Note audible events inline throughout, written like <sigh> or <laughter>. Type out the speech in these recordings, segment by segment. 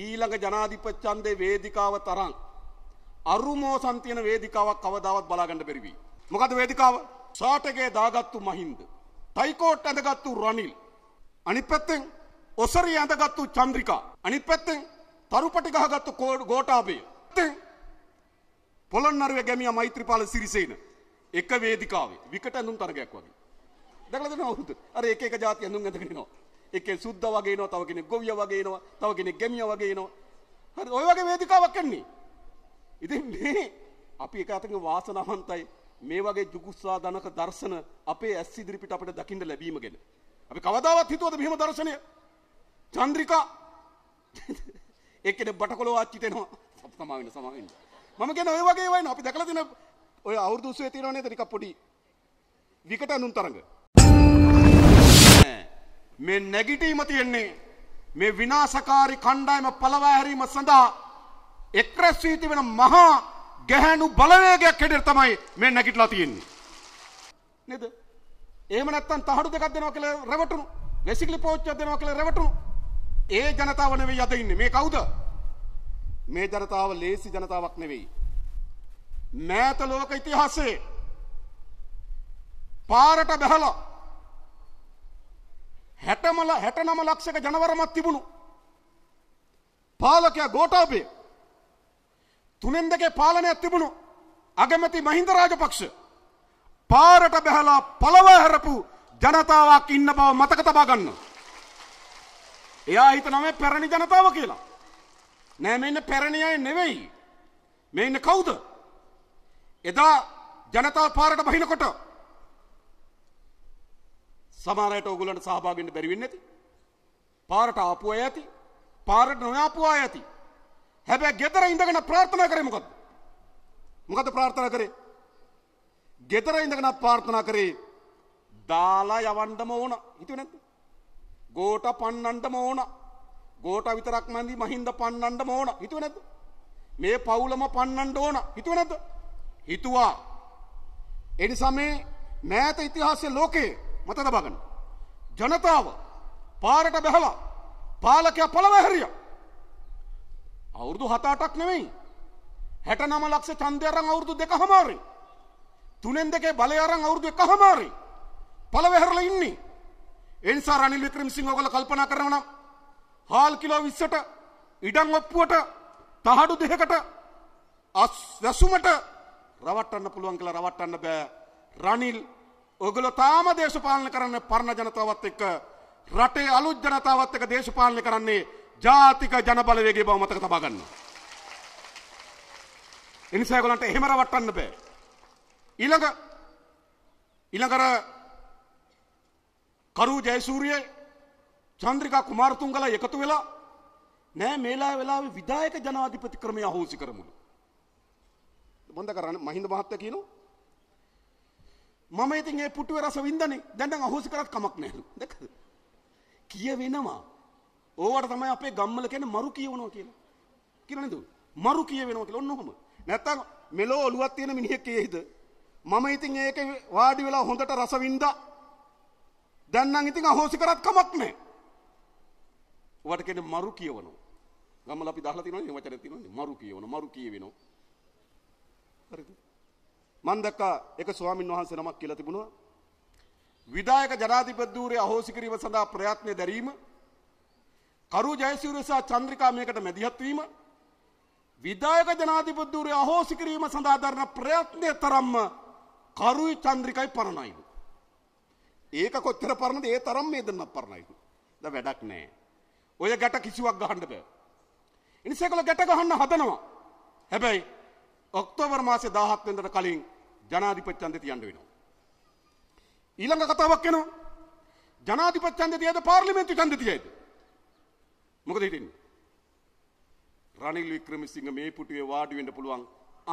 ඊළඟ ජනාධිපච්චන්දේ වේදිකාව තරන්. අරුමෝසන් තියෙන වේදිකාවක් කවදාවත් බලාගන්න බැරිවී. මොකද වේදිකාව සාටගේ දාගත්තු මහින්ද. ටයිකෝට් ඇඳගත්තු රනිල්. අනිත් පැත්තෙන් ඔසරි ඇඳගත්තු චන්ද්‍රිකා. අනිත් පැත්තෙන් තරුපටි ගහගත්තු ගෝටාබේ. පොළොන්නරුව ගැමිය මෛත්‍රපාල සිරිසේන. එක වේදිකාවේ විකට ඇඳුම් තරගයක් වගේ. දැකලා දෙනවා වුරුදු. අර එක එක જાති ඇඳුම් ඇඳගෙන ඉනවා. එකේ සුද්දා වගේ එනවා, තව කෙනෙක් ගොවියා වගේ එනවා, තව කෙනෙක් ගැමියා වගේ එනවා. හරි ඔය වගේ වේදිකාවක් එන්නේ. ඉතින් මේ අපි එක අතකින් වාසනාවන්තයි මේ වගේ ජුගුස්සා ධනක දර්ශන අපේ ඇස් ඉදිරිපිට අපිට දකින්න ලැබීම ගැන. අපි කවදාවත් හිතුවද මෙහෙම දර්ශනය? චන්ද්‍රිකා <laughs> එක්කෙනෙක් බටකොළ වාච්චි දෙනවා. සමා වෙන සමා වෙන්න. මම කියන ඔය වගේ වයින් අපි දැකලා තියෙන ඔය අවුරුදු උසුවේ තියෙනවනේ නිකන් පොඩි විකට අනුන් තරඟ මේ නැගිටීම තියෙන්නේ මේ විනාශකාරී කණ්ඩායම පළවා හැරීම සඳහා එක්රැස් වී තිබෙන මහා ගැහැණු බලවේගයක් හැටියට තමයි මේ නැගිටලා තියෙන්නේ. නේද? එහෙම නැත්නම් තහඩු දෙකක් දෙනවා කියලා රැවටුණු. වෙසිකිලි පෝච්චියක් දෙනවා කියලා රැවටුණු. ඒ ජනතාව නෙවෙයි අද ඉන්නේ. මේ කවුද? මේ ජනතාව ලේසි ජනතාවක් නෙවෙයි. මෑත ලෝක ඉතිහාසයේ පාරට බහලා හැටමල හැටනම ලක්ෂක ජනවරමත් තිබුණු. පාලකයා ගෝටාපේ තුනෙන් දෙකේ පාලනයක් තිබුණු අගමැති මහින්ද රාජපක්ෂ පාරට බැහැලා පළව හැරපු ජනතාවක් ඉන්න බව මතක තබා ගන්න. එයා හිතනවා මේ පැරණි ජනතාව කියලා. නෑ මේ ඉන්න පැරණි අය නෙවෙයි. මේ ඉන්න කවුද? එදා ජනතාව පාරට බහිනකොට සමාරයට ඔගුලන්ට සහභාගෙන්ට බැරිවෙන්න ඇති. පාරට ආපුුව ඇති පාරට නොයාපුවා ඇති. හැබැ ගෙතර ඉඳගෙන ප්‍රාර්ථනා කරේ මොකද. මොකද ප්‍රාර්ථනා කරේ. ගෙතර ඉඳගෙන පාර්ථනා කරේ දාලා යවන්ඩම ඕන හිතුව නැත. ගෝට පන්නන්ටම ඕන ගෝට විතරක් මැදි මහින්ද පන්නන්ට ඕන හිතුව නැත. මේ පවුලම පන්නන්ට ඕන හිතුව නැත. හිතුවා එනිසා මේ මෑත ඉතිහාසය ලෝකයේ මතක බගන්න. ජනතාව පාරට බැහලා පාලකයා පළවහැරිය. අවුරුදු හතාටක් නෙවෙයි. හැට නම ලක්ෂ චන්දයරං අවුරුදු දෙක හමාරි. තුනෙන් දෙකේ බලය අරන් අවුරුදු එක හමාරි. පළවැහැරලා ඉන්නේ. එනිසා රනිල් වික්‍රමසිංහ ඔයගොල්ලෝ කල්පනා කරනවා නම් හාල් කිලෝ 20ට ඉඩම් ඔප්පුවට තහඩු දෙකකට අස් වැසුමට රවට්ටන්න පුළුවන් කියලා රවට්ටන්න බෑ. රනිල් ඔගොල්ලෝ තාම දේශපාලන කරන්න පරණ ජනතාවත් එක්ක රටේ අලුත් ජනතාවත් එක්ක දේශපාලනය කරන්නේ ජාතික ජනබලවේගය බව මතක තබා ගන්න. ඒ නිසා ඒගොල්ලන්ට එහෙම රවට්ටන්න බෑ. ඊළඟ ඊළඟර කරු ජයසූරිය චන්ද්‍රිකා කුමාරතුංගල එකතු වෙලා නෑ මේලා වෙලාවේ විධායක ජනාධිපති ක්‍රමය අහෝසි කරමුලු. බොන්ද කරන්නේ මහින්ද මහත්තයා කියනවා මම ඉතින් ඒ පුටුවේ රස වින්දනේ. දැන් නම් අහෝසි කරත් කමක් නැහැලු. දැකද? කියවෙනවා. ඕවට තමයි අපේ ගම්මල කියන්නේ මරු කියවනවා කියලා. කියලා නේද? මරු කියවෙනවා කියලා ඔන්න ඔහම. නැත්තම් මෙලෝ ඔලුවක් තියෙන මිනිහෙක් කියෙයිද? මම ඉතින් ඒකේ වාඩි වෙලා හොඳට රස වින්දා. දැන් නම් ඉතින් අහෝසි කරත් කමක් නැහැ. ඔවට කියන්නේ මරු කියවනවා. ගම්මල අපි දහලා තියෙනවනේ මේ වචන තියෙනවනේ මරු කියවනවා මරු කියවෙනවා. හරිද? මම දැක්කා එක ස්වාමින් වහන්සේ නමක් කියලා තිබුණා. විධායක ජනාධිපතිවරයා අහෝසි කිරීම සඳහා ප්‍රයත්න දැරීම කරු ජයසූරිය සහ චන්ද්‍රිකා මේකට මැදිහත් වීම විධායක ජනාධිපතිවරයා අහෝසි කිරීම සඳහා දරන ප්‍රයත්නයේ තරම්ම කරුයි චන්ද්‍රිකයි පරණයිලු. ඒක කොච්චර පරණද ඒ තරම් මේ දෙන්නක් පරණයිලු. ද වැඩක් නෑ. ඔය ගැට කිසිවක් ගහන්න බෑ. ඉනිසේකල ගැට ගහන්න හදනවා. හැබැයි ඔක්තෝබර් මාසේ 17 වෙනිදාට කලින් ජනාධිපත්‍යන්ද තියන්න වෙනවා. ඊළඟ කතාවක් වෙනවා ජනාධිපත්‍යන්ද තියද පාර්ලිමේන්තු ඡන්ද තියද? මොකද හිතෙන්නේ? රනිල් වික්‍රමසිංහ මේ පුටුවේ වාඩි වෙන්න පුළුවන්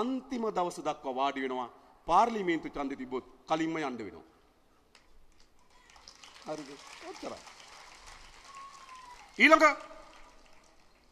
අන්තිම දවස දක්වා වාඩි වෙනවා පාර්ලිමේන්තු ඡන්ද තිබ්බොත් කලින්ම යන්න වෙනවා. හරිද? ඔච්චරයි. ඊළඟ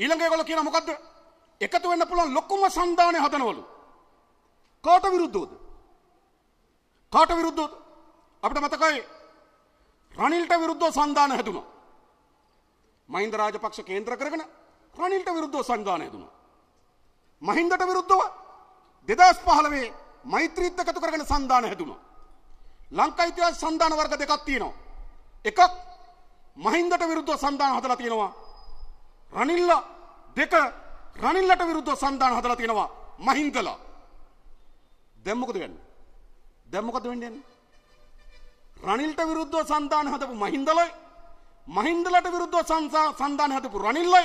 ඊළඟ ඒගොල්ලෝ කියන මොකද්ද? එකතු වෙන්න පුළුවන් ලොකුම සම්දානය හදනවලු. කාට විරුද්ධවද? කාට විරුද්ධ අපට මතකයි රනිල්ට විරුද්ධ සන්ධාන හැතුුණ. මහින්ද රාජපක්ෂ කේන්ද්‍ර කරගෙන රනිල්ට විරුද්ධ සංධාන හැතුුණ. මහින්දට විරුද්ධව දෙදස් පහලවේ මෛත්‍රීත්තකතු කරගෙන සන්ධාන හැතුුණ. ලංකයිතිය සන්ධාන වර්ග දෙකක් තියෙනවා. එකක් මහින්දට විරුද්ධ සන්ධාන හදලා තියෙනවා. රනිල්ල දෙක රනිල්ලට විරුද්ධ සන්ධාන හදලා තියෙනවා මහින්දලා. දැම්මකද ගන්න. දැන් මොකද වෙන්නේ? රනිල්ට විරුද්ධව සන්දාන හදපු මහින්දලයි මහින්දලට විරුද්ධව සන්දාන හදපු රනිල්ලයි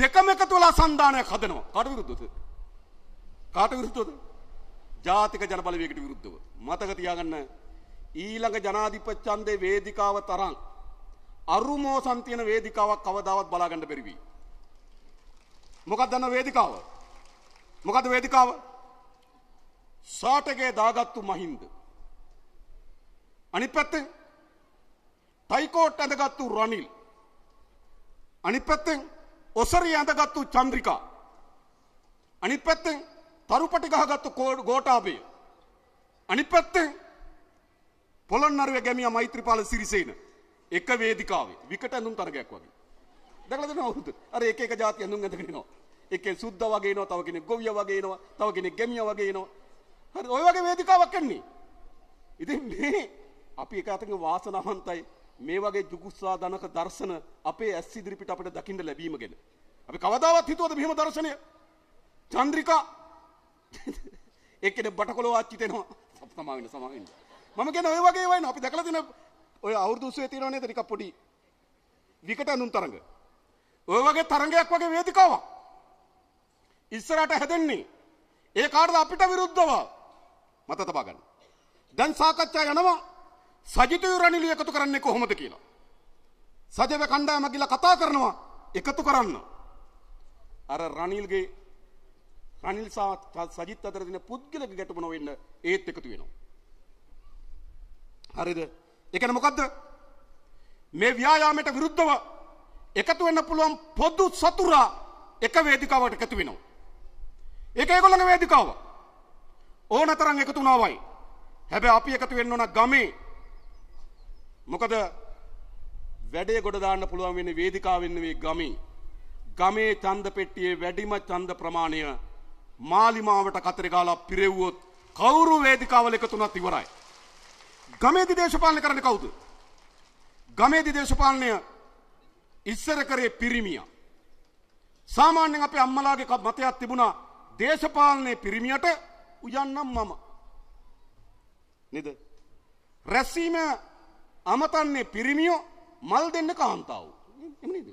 දෙකම එකතු වෙලා සන්දානයක් හදනවා. කාට විරුද්ධද? කාට විරුද්ධද? ජාතික ජනබලවේගයට විරුද්ධව. මතක තියාගන්න ඊළඟ ජනාධිපත්‍යන්දේ වේදිකාව තරම් අරුමෝසන් තියෙන වේදිකාවක් කවදාවත් බලා ගන්න බැරි වෙයි. මොකක්ද දන්න වේදිකාව? මොකද්ද වේදිකාව? සාටගේ දාගත්තු මහින්ද. අනි පැත්තෙන් ටයිකෝට් ඇඳගත්තු රනිල්. අනි පැත්තෙන් ඔසරී ඇඳගත්තු චන්ද්‍රිකා. අනි පැත්තෙන් තරුපටි ගහගත්තු කෝඩ් ගෝටාබේ. අනි පැත්තෙන් පොළොන්නරුව ගැමිය මෛත්‍රපාල සිරිසේන එක වේදිකාවේ විකට ඇඳුම් තරගයක් වගේ. දැකලා දෙනවා වුරුදු. අර එක එක જાති ඇඳුම් ඇඳගෙන එනවා. එකේ සුද්ධ වගේ එනවා, තව කෙනෙක් ගොවිය වගේ එනවා, තව කෙනෙක් ගැමිය වගේ එනවා. හරි ඔය වගේ වේදිකාවක් එන්නේ. ඉතින් මේ අපි එක අතකින් වාසනාවන්තයි මේ වගේ ජුගුස්සාධනක දර්ශන අපේ ඇස් ඉදිරිපිට අපිට දකින්න ලැබීම ගැන. අපි කවදාවත් හිතුවද මෙහෙම දර්ශනය? චන්ද්‍රිකා <laughs> ඒකනේ බටකොළ වාච්චි දෙනවා. සමා වෙන සමා වෙන. මම කියන ඔය වගේ වයින් අපි දැකලා තියෙන ඔය අවුරුදු උසුවේ තියෙනව නේද නිකන් පොඩි විකට අනුන් තරඟ. ඔය වගේ තරඟයක් වගේ වේදිකාවක්. ඉස්සරහට හැදෙන්නේ. ඒ කාටද අපිට විරුද්ධව? මත තබා ගන්න. දැන් සාකච්ඡා යනවා සජිතය රනිලිය එකතු කරන්නේ කොහොමද කියලා. සජව කණ්ඩායම කියලා කතා කරනවා එකතු කරන්න. අර රනිල්ගේ රනිල් සහ සජිත් අතර තියෙන පුද්ගලික ගැටුම නොවෙන්න ඒත් එකතු වෙනවා. හරිද? ඒ කියන්නේ මොකද්ද? මේ ව්‍යායාමයට විරුද්ධව එකතු වෙන්න පුළුවන් පොදු සතුරා එක වේදිකාවට එකතු වෙනවා. ඒක ඒගොල්ලන්ගේ වේදිකාව. ඕනතරම් එකතු වුණාමයි. හැබැයි අපි එකතු වෙන්න ඕන ගමේ. මොකද වැඩේ ගොඩ දාන්න පුළුවන් වෙන්නේ වේදිකාව වෙන්නේ මේ ගමේ. ගමේ ඡන්ද පෙට්ටියේ වැඩිම ඡන්ද ප්‍රමාණය මාලිමාවට කතරේ ගාලා පිරෙව්වොත් කවුරු වේදිකාවල එකතු වුණත් ඉවරයි. ගමේදී දේශපාලනය කරන්නේ කවුද? ගමේදී දේශපාලනය ඉස්සර කරේ පිරිමියා. සාමාන්‍යයෙන් අපේ අම්මලාගේ මතයක් තිබුණා දේශපාලනයේ පිරිමියට උයන්නම් මම. නේද? රැස්වීම අමතන්නේ පිරිමියෝ මල් දෙන්න කාන්තාව. එහෙම නේද?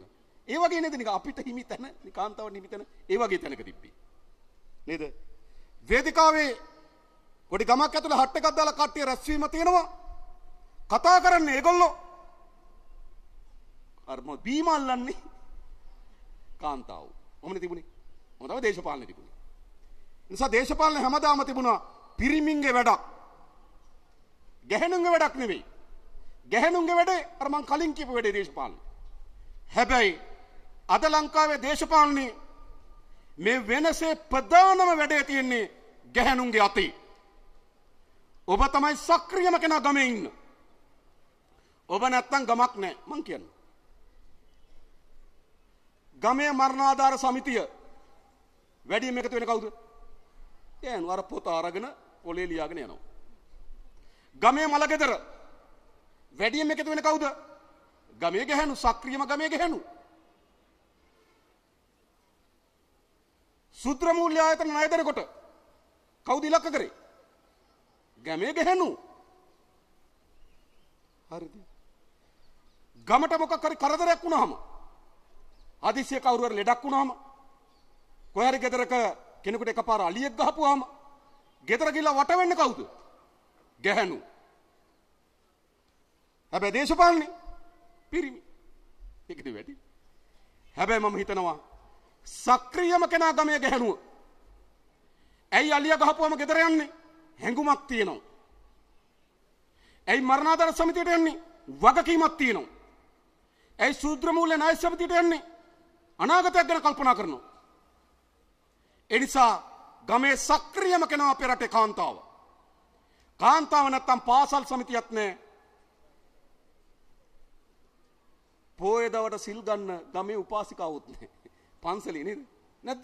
ඒ වගේ නේද නික අපිට හිමි තැන කාන්තාවට හිමි තැන ඒ වගේ තැනක තිබ්බේ. නේද? වේදිකාවේ පොඩි ගමක් ඇතුළේ හට් එකක් දාලා කට්ටිය රැස්වීම තියෙනවා. කතා කරන්නේ ඒගොල්ලෝ. අර මො බීම අල්ලන්නේ කාන්තාව. ඔහොමනේ තිබුණේ. ඔහොම තමයි දේශපාලනේ තිබුණේ. නිසා දේශපාලන හැමදාම තිබුණා පිරිමින්ගේ වැඩක්. ගැහැණුන්ගේ වැඩක් නෙවෙයි. ගැහැණුන්ගේ වැඩේ අර මං කලින් කියපු වැඩේ දේශපාලන. හැබැයි අද ලංකාවේ දේශපාලනේ මේ වෙනසේ ප්‍රධානම වැඩේ තියෙන්නේ ගැහැණුන්ගේ අතේ. ඔබ තමයි සක්‍රියම කෙනා ගමේ ඉන්න. ඔබ නැත්තම් ගමක් නැහැ මං කියන්නේ. ගමේ මරණාධාර සමිතිය වැඩිම එකතු වෙන කවුද? කෑනු අර පොත අරගෙන පොලේ ලියාගෙන යනවා. ගමේ මලගෙදර වැඩියෙන් එකතු වෙන කවුද? ගමේ ගැහැණු සක්‍රියම ගමේ ගැහැණු. සූත්‍ර මූල්‍ය ආයතන ණය දෙනකොට කවුද ඉලක්ක කරේ? ගමේ ගැහැණු. හරිද? ගමට මොකක් හරි කරදරයක් වුණාම හදිසිය කවුරු හරි ලෙඩක් වුණාම කොහරි ගෙදරක කෙනෙකුට එකපාර අලියෙක් ගහපුවාම ගෙදර ගිහලා වට වෙන්නේ කවුද? ගැහැණු. හැබැයි දේශපාලනේ පිරිමි. ඒකද වැඩි. හැබැයි මම හිතනවා සක්‍රියම කෙනා ගමේ ගැහැණුව. ඇයි අලිය ගහපුවාම ගෙදර යන්නේ? හැඟුමක් තියෙනවා. ඇයි මරණාධාර සමිතියට යන්නේ? වගකීමක් තියෙනවා. ඇයි සූත්‍ර මූල්‍ය ණය සමිතියට යන්නේ? අනාගතයක් ගැන කල්පනා කරනවා. එනිසා ගමේ සක්‍රියම කෙනා අපේ රටේ කාන්තාව. කාන්තාව නැත්තම් පාසල් සමිතියක් නෑ. පෝය දවට සිල් ගන්න ගමේ උපාසිකාවුත් නෑ. පන්සලේ නේද? නැද්ද?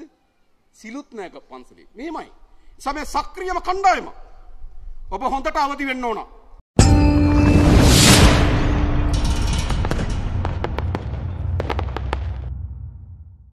සිලුත් නෑක පන්සලේ. මෙහෙමයි. සමේ සක්‍රියම කණ්ඩායම. ඔබ හොඳට අවදි වෙන්න ඕනා.